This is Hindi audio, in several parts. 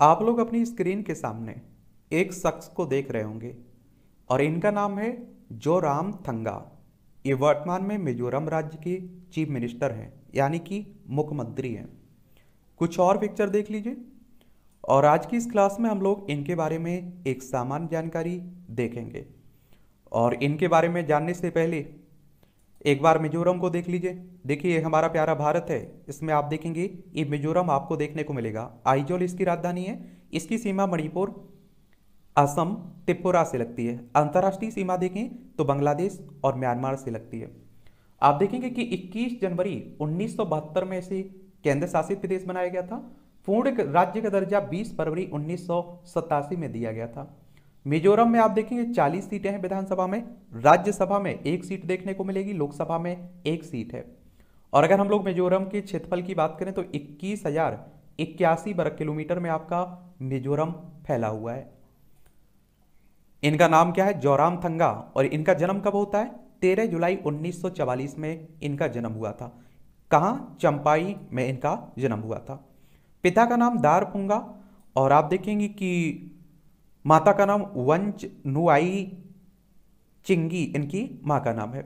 आप लोग अपनी स्क्रीन के सामने एक शख्स को देख रहे होंगे और इनका नाम है जो राम थंगा ये वर्तमान में मिजोरम राज्य के चीफ मिनिस्टर हैं यानी कि मुख्यमंत्री हैं कुछ और पिक्चर देख लीजिए और आज की इस क्लास में हम लोग इनके बारे में एक सामान्य जानकारी देखेंगे और इनके बारे में जानने से पहले एक बार मिजोरम को देख लीजिए देखिए हमारा प्यारा भारत है इसमें आप देखेंगे ये मिजोरम आपको देखने को मिलेगा आइजोल इसकी राजधानी है इसकी सीमा मणिपुर असम त्रिपुरा से लगती है अंतर्राष्ट्रीय सीमा देखें तो बांग्लादेश और म्यांमार से लगती है आप देखेंगे कि 21 जनवरी उन्नीस में इसे केंद्र शासित प्रदेश बनाया गया था पूर्ण राज्य का दर्जा 20 फरवरी उन्नीस में दिया गया था मिजोरम में आप देखेंगे 40 सीटें हैं विधानसभा में राज्यसभा में एक सीट देखने को मिलेगी लोकसभा में एक सीट है और अगर हम लोग मिजोरम के क्षेत्रफल की बात करें तो इक्कीस हजार इक्यासी वर्ग किलोमीटर में आपका मिजोरम फैला हुआ है इनका नाम क्या है जोराम थंगा और इनका जन्म कब होता है तेरह जुलाई 1944 में इनका जन्म हुआ था कहा चंपाई में इनका जन्म हुआ था पिता का नाम दार और आप देखेंगे कि माता का नाम वंच नुआई चिंगी इनकी माँ का नाम है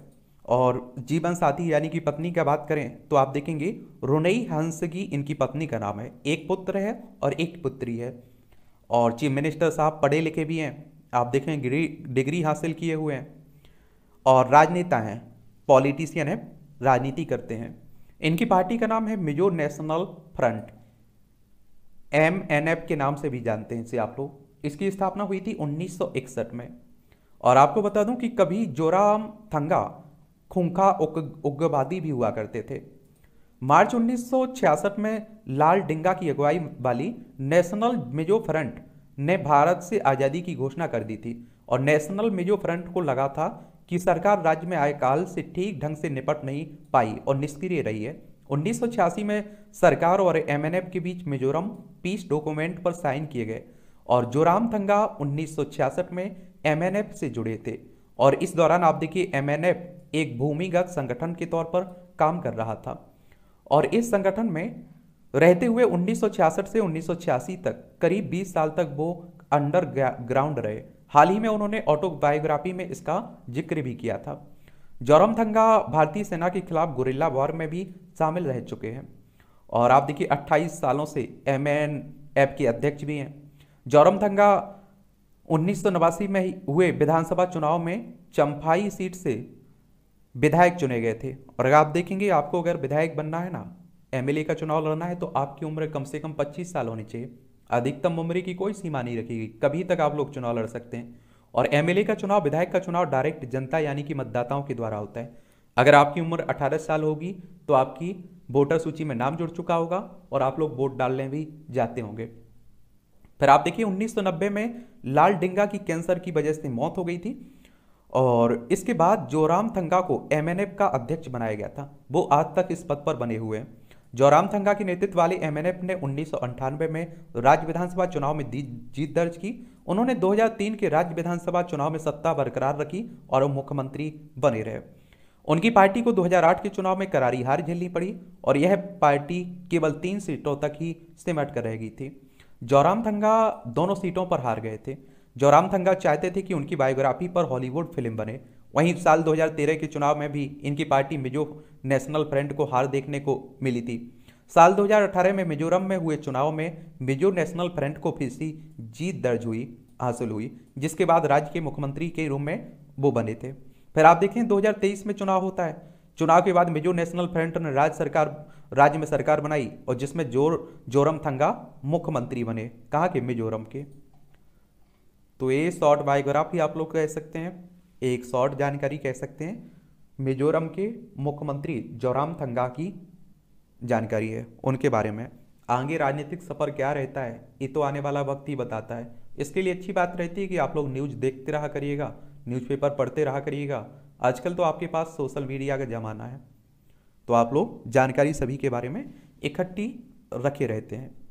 और जीवन साथी यानी कि पत्नी का बात करें तो आप देखेंगे रुनई हंसगी इनकी पत्नी का नाम है एक पुत्र है और एक पुत्री है और चीफ मिनिस्टर साहब पढ़े लिखे भी हैं आप देखें डिग्री हासिल किए हुए हैं और राजनेता हैं पॉलिटिशियन हैं राजनीति करते हैं इनकी पार्टी का नाम है Mizo National Front M N F के नाम से भी जानते हैं इसे आप लोग इसकी स्थापना हुई थी 1961 में और आपको बता दूं कि कभी जोराम थंगा खुंखा उग्रवादी भी हुआ करते थे मार्च 1966 में लाल डिंगा की अगुवाई वाली नेशनल मिजो फ्रंट ने भारत से आज़ादी की घोषणा कर दी थी और नेशनल मिजो फ्रंट को लगा था कि सरकार राज्य में आए काल से ठीक ढंग से निपट नहीं पाई और निष्क्रिय रही है उन्नीस में सरकार और एमएनएफ के बीच मिजोरम पीस डॉक्यूमेंट पर साइन किए गए और थंगा उन्नीस में एमएनएफ से जुड़े थे और इस दौरान आप देखिए एमएनएफ एक भूमिगत संगठन के तौर पर काम कर रहा था और इस संगठन में रहते हुए 1966 से उन्नीस तक करीब 20 साल तक वो अंडर ग्राउंड रहे हाल ही में उन्होंने ऑटोबायोग्राफी में इसका जिक्र भी किया था जोरमथंगा भारतीय सेना के खिलाफ गुरिल्ला वॉर में भी शामिल रह चुके हैं और आप देखिए 28 सालों से एम एन एफ के अध्यक्ष भी हैं जौरमथंगा उन्नीस में हुए विधानसभा चुनाव में चंफाई सीट से विधायक चुने गए थे और अगर आप देखेंगे आपको अगर विधायक बनना है ना एमएलए का चुनाव लड़ना है तो आपकी उम्र कम से कम 25 साल होनी चाहिए अधिकतम उम्र की कोई सीमा नहीं रखी गई कभी तक आप लोग चुनाव लड़ सकते हैं और एमएलए का चुनाव विधायक का चुनाव डायरेक्ट जनता यानी कि मतदाताओं के द्वारा होता है अगर आपकी उम्र 18 साल होगी तो आपकी वोटर सूची में नाम जुड़ चुका होगा और आप लोग वोट डालने भी जाते होंगे फिर आप देखिए 1990 में लाल डिंगा की कैंसर की वजह से मौत हो गई थी और इसके बाद जोराम थंगा को एम का अध्यक्ष बनाया गया था वो आज तक इस पद पर बने हुए हैं जोराम थंगा के नेतृत्व वाले एम ने उन्नीस में राज्य विधानसभा चुनाव में जीत दर्ज की उन्होंने 2003 के राज्य विधानसभा चुनाव में सत्ता बरकरार रखी और वो मुख्यमंत्री बने रहे उनकी पार्टी को 2008 के चुनाव में करारी हार झेलनी पड़ी और यह पार्टी केवल तीन सीटों तक ही सिमट कर रह गई थी थंगा दोनों सीटों पर हार गए थे थंगा चाहते थे कि उनकी बायोग्राफी पर हॉलीवुड फिल्म बने वहीं साल 2013 के चुनाव में भी इनकी पार्टी मिजो नेशनल फ्रंट को हार देखने को मिली थी साल 2018 में मिजोरम में हुए चुनाव में मिजो नेशनल फ्रंट को फिर से जीत दर्ज हुई हासिल हुई जिसके बाद राज्य के मुख्यमंत्री के रूप में वो बने थे फिर आप देखें 2023 में चुनाव होता है चुनाव के बाद मिजो नेशनल फ्रंट ने राज्य सरकार राज्य में सरकार बनाई और जिसमें जोर जोरम थंगा मुख्यमंत्री बने कहा के मिजोरम के तो ये शॉर्ट बायोग्राफी आप लोग कह सकते हैं एक शॉर्ट जानकारी कह सकते हैं मिजोरम के मुख्यमंत्री जोराम थंगा की जानकारी है उनके बारे में आगे राजनीतिक सफर क्या रहता है ये तो आने वाला वक्त ही बताता है इसके लिए अच्छी बात रहती है कि आप लोग न्यूज़ देखते रहा करिएगा न्यूज़पेपर पढ़ते रहा करिएगा आजकल तो आपके पास सोशल मीडिया का ज़माना है तो आप लोग जानकारी सभी के बारे में इकट्ठी रखे रहते हैं